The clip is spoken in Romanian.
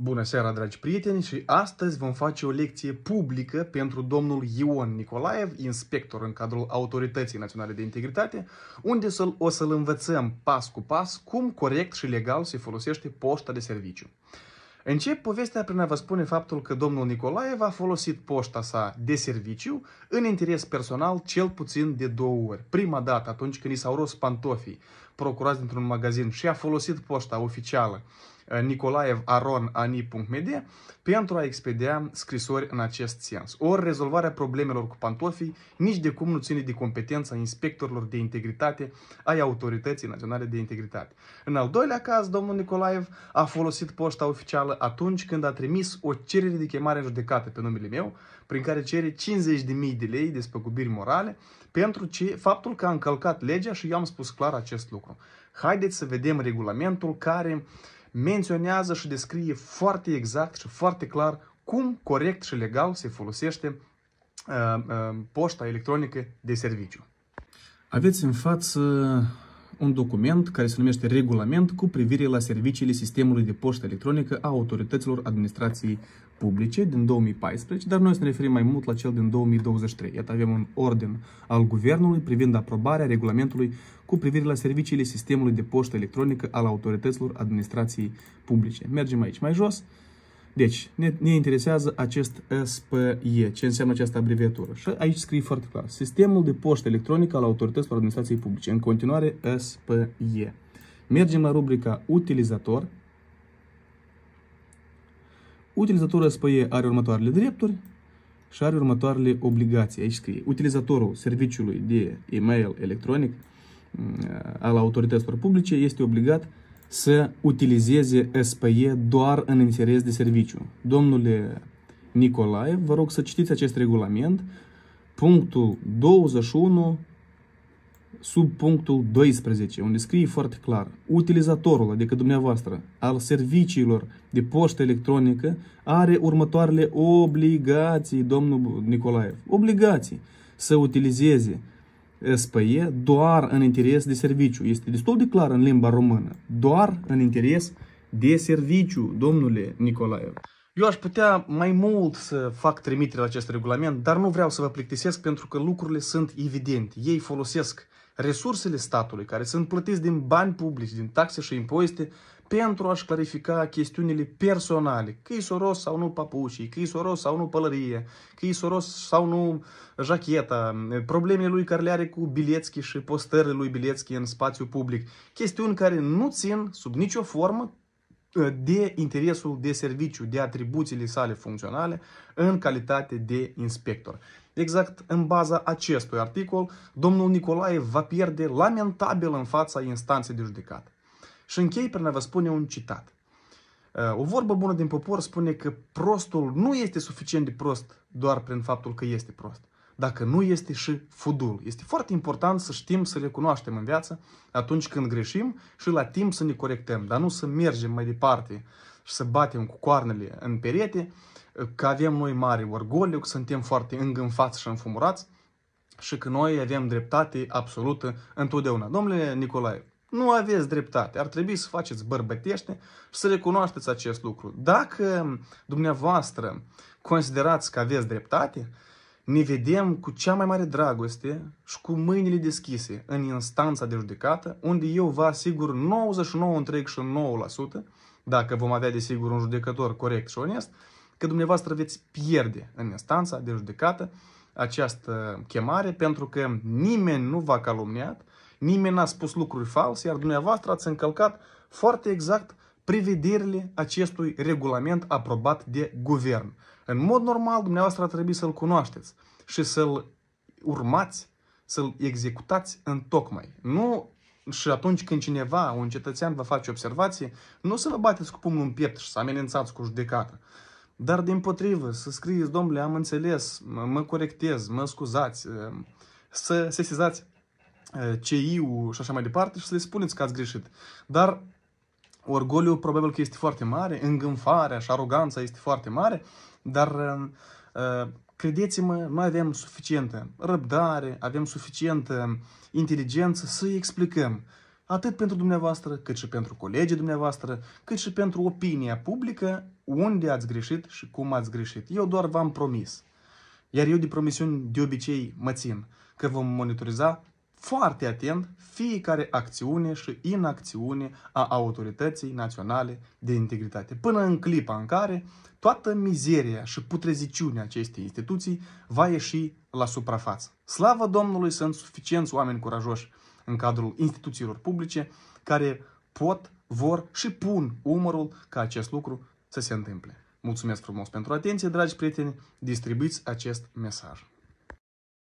Bună seara, dragi prieteni, și astăzi vom face o lecție publică pentru domnul Ion Nicolaev, inspector în cadrul Autorității Naționale de Integritate, unde o să-l învățăm pas cu pas cum corect și legal se folosește poșta de serviciu. Încep povestea prin a vă spune faptul că domnul Nicolaev a folosit poșta sa de serviciu în interes personal cel puțin de două ori. Prima dată, atunci când i s-au rost pantofii procurați dintr-un magazin și a folosit poșta oficială Uh, nicolaev.aron.ani.media pentru a expedia scrisori în acest sens. Ori rezolvarea problemelor cu pantofii nici de cum nu ține de competența inspectorilor de integritate ai Autorității Naționale de Integritate. În al doilea caz, domnul Nicolaev a folosit poșta oficială atunci când a trimis o cerere de chemare în judecată pe numele meu, prin care cere 50.000 de lei de spăgubiri morale pentru ce, faptul că a încălcat legea și eu am spus clar acest lucru. Haideți să vedem regulamentul care uh, menționează și descrie foarte exact și foarte clar cum corect și legal se folosește uh, uh, poșta electronică de serviciu. Aveți în față un document care se numește Regulament cu privire la serviciile sistemului de poștă electronică a autorităților administrației publice din 2014, dar noi să ne referim mai mult la cel din 2023. Iată, avem un ordin al Guvernului privind aprobarea regulamentului cu privire la serviciile sistemului de poștă electronică al autorităților administrației publice. Mergem aici mai jos. Deci, ne, ne interesează acest SPE, ce înseamnă această abreviatură. Și aici scrie foarte clar. Sistemul de poștă electronică al autorităților administrației publice. În continuare, SPE. Mergem la rubrica Utilizator. Utilizatorul SPE are următoarele drepturi și are următoarele obligații. Aici scrie. Utilizatorul serviciului de e-mail electronic mm, al autorităților publice este obligat să utilizeze SPE doar în interes de serviciu. Domnule Nicolae, vă rog să citiți acest regulament, punctul 21 sub punctul 12, unde scrie foarte clar, utilizatorul, adică dumneavoastră, al serviciilor de poștă electronică are următoarele obligații, domnul Nicolae, obligații să utilizeze SPE doar în interes de serviciu. Este destul de clar în limba română. Doar în interes de serviciu, domnule Nicolae. Eu aș putea mai mult să fac trimitere la acest regulament, dar nu vreau să vă plictisesc pentru că lucrurile sunt evidente. Ei folosesc resursele statului, care sunt plătiți din bani publici, din taxe și impozite, pentru a-și clarifica chestiunile personale. Că e soros sau nu papușii, că e soros sau nu pălărie, că e soros sau nu jacheta, problemele lui care le are cu Bilețchi și postările lui Bilețchi în spațiu public. Chestiuni care nu țin sub nicio formă ă, de interesul de serviciu, de atribuțiile sale funcționale în calitate de inspector. Exact în baza acestui articol, domnul Nicolae va pierde lamentabil în fața instanței de judecată. Și închei prin a vă spune un citat. Uh, o vorbă bună din popor spune că prostul nu este suficient de prost doar prin faptul că este prost, dacă nu este și fudul. Este foarte important să știm să recunoaștem în viață atunci când greșim și la timp să ne corectăm, dar nu să mergem mai departe și să batem cu coarnele în perete, uh, că avem noi mari orgoliu, că suntem foarte îngânfați și înfumurați și că noi avem dreptate absolută întotdeauna. Domnule Nicolae, nu aveți dreptate. Ar trebui să faceți bărbătește și să recunoașteți acest lucru. Dacă dumneavoastră considerați că aveți dreptate, ne vedem cu cea mai mare dragoste și cu mâinile deschise în instanța de judecată, unde eu vă asigur 99,9%, dacă vom avea desigur un judecător corect și onest, că dumneavoastră veți pierde în instanța de judecată această chemare, pentru că nimeni nu v-a calumniat, Nimeni n-a spus lucruri false, iar dumneavoastră ați încălcat foarte exact prevederile acestui regulament aprobat de guvern. În mod normal, dumneavoastră ar trebui să-l cunoașteți și să-l urmați, să-l executați în tocmai. Nu și atunci când cineva, un cetățean, vă face observație, nu să vă bateți cu pumnul în piept și să amenințați cu judecată. Dar din potrivă, să scrieți, domnule, am înțeles, mă, mă corectez, mă scuzați, să sesizați Eh, CI-ul și așa mai departe și să le spuneți că ați greșit. Dar orgoliu probabil că este foarte mare, îngânfarea și aroganța este foarte mare, dar eh, eh, credeți-mă, mai avem suficientă răbdare, avem suficientă inteligență să explicăm atât pentru dumneavoastră, cât și pentru colegii dumneavoastră, cât și pentru opinia publică, unde ați greșit și cum ați greșit. Eu doar v-am promis. Iar eu de promisiuni de obicei mă țin că vom monitoriza foarte atent fiecare acțiune și inacțiune a Autorității Naționale de Integritate, până în clipa în care toată mizeria și putreziciunea acestei instituții va ieși la suprafață. Slavă Domnului sunt suficienți oameni curajoși în cadrul instituțiilor publice care pot, vor și pun umărul ca acest lucru să se întâmple. Mulțumesc frumos pentru atenție, dragi prieteni, distribuiți acest mesaj.